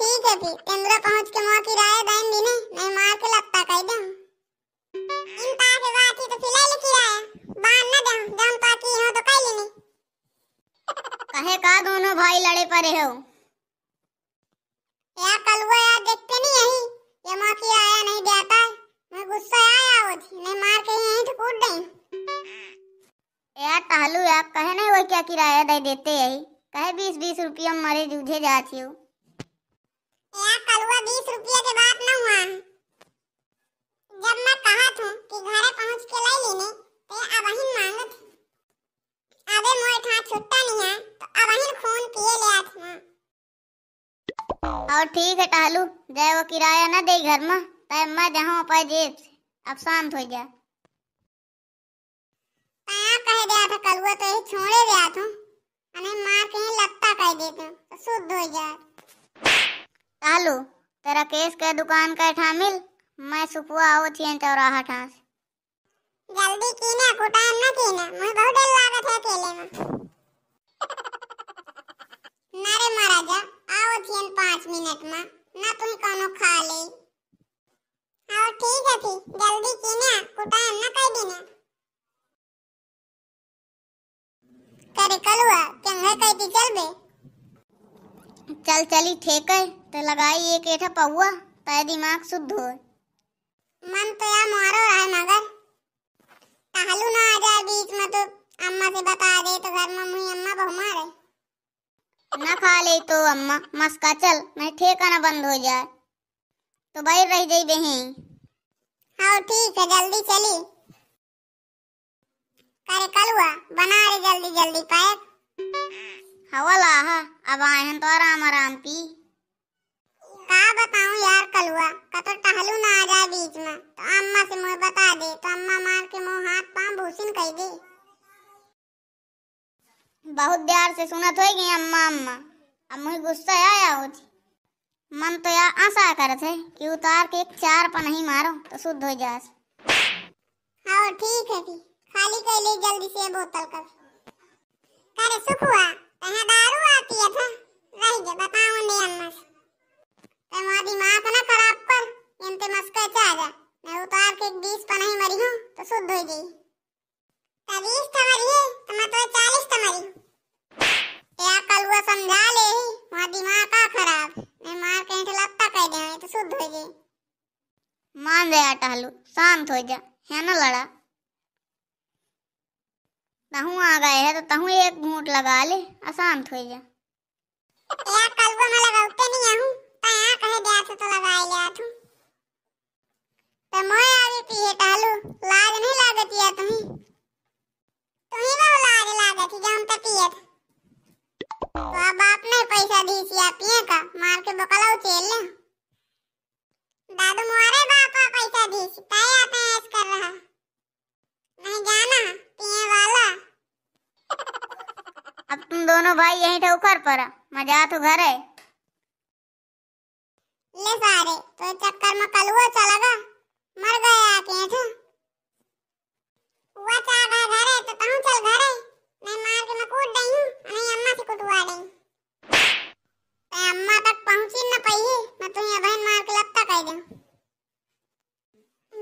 ठीक है फिर तेंदुआ पहुंच के मां की राय दाइन दी ने मैं मार के लगता कह दूं इन पा के बात ही तो फिलहाल ले है बांध ना दे दम पाती की हो तो कह लेनी कहे का दोनों भाई लड़े पड़े हो या कलवा या देखते नहीं यही ये मां की आया नहीं जाता मैं गुस्सा आया आज मैं मार के यहीं तो कूद दई या टहलू या कहे नहीं वो क्या किराया दे देते यही कहे बीस बीस रुपया मरे जूझे जाती हूँ और ठीक है टालू जय वो किराया ना दे घर में तय तो मैं जहाँ पाए जेब से अब शांत हो जा कह दिया था कल वो तो छोड़े दिया था अने मार के कह देते तो हो तेरा केस दुकान का ठा मिल मैं सुपुआ आओ थी चौराहा जल्दी कुटान ना बहुत लागत है अकेले में तीन पांच मिनट में ना तुम મિનિટમાં खा ले आओ ठीक है હા जल्दी હતી જલ્દી કીને ना એમને કહી દેને करे कलवा चंगा कह दी चल बे चल चली ठेक है तो लगाई एक एठा पौआ ताय तो दिमाग शुद्ध हो मन तो या मारो रहा मगर कहलू ना आ जाए बीच में तो अम्मा से बता दे तो घर में मुई अम्मा बहु मारे ना खा ले तो अम्मा मस्का चल मैं ठेकाना बंद हो जाए तो भाई रह जाई बहन हाँ ठीक है जल्दी चली करे कलुआ बना रे जल्दी जल्दी पैक हवाला हाँ, हा अब आए हैं तो आराम आराम पी का बताऊं यार कलुआ कतो टहलू ना आ जाए बीच में तो अम्मा से मुझे बता दे तो बहुत ध्यान से सुना सुनत गई अम्मा अम्मा अब मुझे गुस्सा आया हो जी मन तो यार आशा कर थे कि उतार तो के एक चार पर नहीं मारो तो शुद्ध हो जास हाँ, ठीक है जी खाली कर ले जल्दी से बोतल कर करे सुखुआ तहाँ तो दारू आती है था तो रह गया बताओ ले अम्मा से ते माँ दिमाग ना खराब कर इनते मस्का चा जा मैं उतार के एक बीस पर नहीं मरी हूँ तो शुद्ध हो गई तबीस तमरी है तो मतलब चालीस तमरी क्या तो कल वो समझा ले मां दिमाग का खराब मैं मार के इठ लगता कह दे तो शुद्ध हो जे मान दे टहलू शांत हो जा है ना लड़ा तहू आ गए है तो तहू एक घूंट लगा ले अशांत हो जा तो या कल वो मैं लगाते नहीं आऊं ता यहां कहे दे आथू तो लगा ले आथू तो मैं आवे पीए टहलू लाज नहीं लागत या तुम्हें તો બકલાવ છે એટલે દાદू मोरे बापा पैसा दी सिताया पे ऐस कर रहा नहीं जाना पिए वाला अब तुम दोनों भाई यहीं ठोकर पर मजा तो घर है ले सारे तो चक्कर में कल हुआ चला गया मर गया आके था हुआ चाह घर है तो कहाँ चल घर है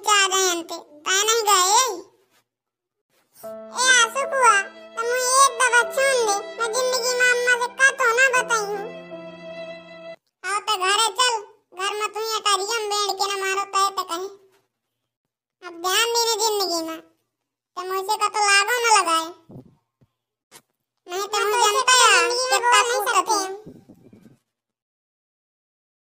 ವಿಚಾರ ಅಂತೆ ತಾನಂಗಾಯ ए आंसू कुआ तो मु एक दवा छोड़ ले मैं जिंदगी में अम्मा से का तो ना बताई हूं आओ तो घरे चल घर में तू ये टारियम बेड़ के ना मारो तय तो, तो कहे अब ध्यान देने जिंदगी में तो मुझसे का तो लागो ना लगाए नहीं तो हम तो जानते हैं कितना खुश रहते हैं